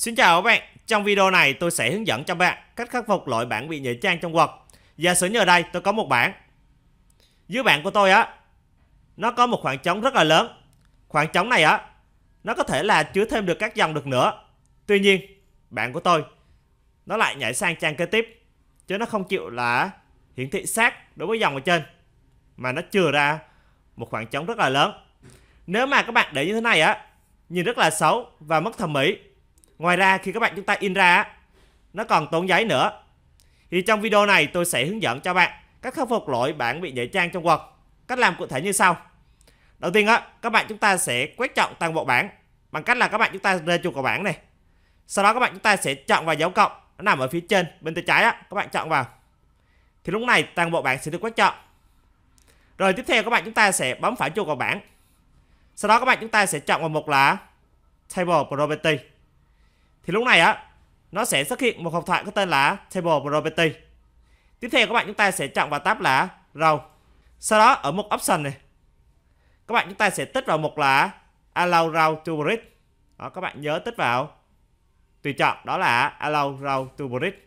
Xin chào các bạn, trong video này tôi sẽ hướng dẫn cho bạn cách khắc phục lỗi bảng bị nhảy trang trong Word. Giả sử như ở đây tôi có một bảng. Dưới bảng của tôi á, nó có một khoảng trống rất là lớn. Khoảng trống này á, nó có thể là chứa thêm được các dòng được nữa. Tuy nhiên, bảng của tôi nó lại nhảy sang trang kế tiếp chứ nó không chịu là hiển thị sát đối với dòng ở trên mà nó chừa ra một khoảng trống rất là lớn. Nếu mà các bạn để như thế này á, nhìn rất là xấu và mất thẩm mỹ Ngoài ra khi các bạn chúng ta in ra nó còn tốn giấy nữa. Thì trong video này tôi sẽ hướng dẫn cho bạn cách khắc phục lỗi bản bị nhảy trang trong Word. Cách làm cụ thể như sau. Đầu tiên á, các bạn chúng ta sẽ quét chọn toàn bộ bảng bằng cách là các bạn chúng ta rê chuột vào bảng này. Sau đó các bạn chúng ta sẽ chọn vào dấu cộng nó nằm ở phía trên bên tay trái á, các bạn chọn vào. Thì lúc này toàn bộ bảng sẽ được quét chọn. Rồi tiếp theo các bạn chúng ta sẽ bấm phải chuột vào bảng. Sau đó các bạn chúng ta sẽ chọn vào mục là Table Property thì lúc này á nó sẽ xuất hiện một hộp thoại có tên là Table Property. Tiếp theo các bạn chúng ta sẽ chọn vào tab là Row. Sau đó ở mục Option này, các bạn chúng ta sẽ tích vào mục là Allow Row to Bridge. Đó, các bạn nhớ tích vào tùy chọn đó là Allow Row to Bridge.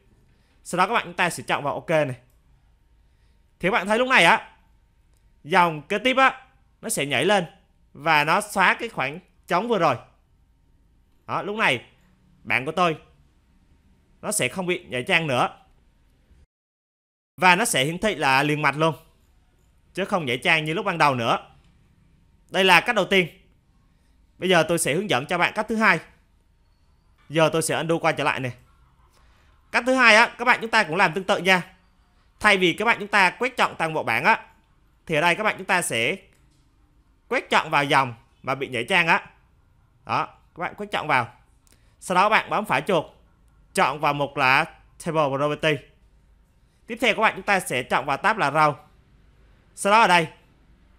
Sau đó các bạn chúng ta sẽ chọn vào OK này. Thì các bạn thấy lúc này á, dòng kế tiếp á, nó sẽ nhảy lên và nó xóa cái khoảng trống vừa rồi. Đó, lúc này bạn của tôi. Nó sẽ không bị nhảy trang nữa. Và nó sẽ hiển thị là liền mạch luôn. Chứ không nhảy trang như lúc ban đầu nữa. Đây là cách đầu tiên. Bây giờ tôi sẽ hướng dẫn cho bạn cách thứ hai. Giờ tôi sẽ undo qua trở lại này. Cách thứ hai á, các bạn chúng ta cũng làm tương tự nha. Thay vì các bạn chúng ta quét chọn toàn bộ bảng á, thì ở đây các bạn chúng ta sẽ quét chọn vào dòng mà bị nhảy trang á. đó, các bạn quét chọn vào. Sau đó bạn bấm phải chuột, chọn vào mục là Table Property. Tiếp theo các bạn chúng ta sẽ chọn vào tab là Row. Sau đó ở đây,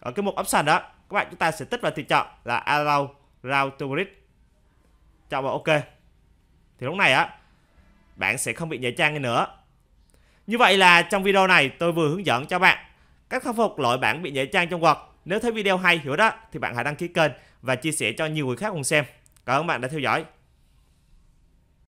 ở cái mục Option đó, các bạn chúng ta sẽ tích vào tùy chọn là Allow Row to Grid. Chọn vào OK. Thì lúc này á, bạn sẽ không bị nhảy trang nữa. Như vậy là trong video này tôi vừa hướng dẫn cho bạn cách khắc phục lỗi bảng bị nhảy trang trong Word. Nếu thấy video hay hiểu đó thì bạn hãy đăng ký kênh và chia sẻ cho nhiều người khác cùng xem. Cảm ơn bạn đã theo dõi.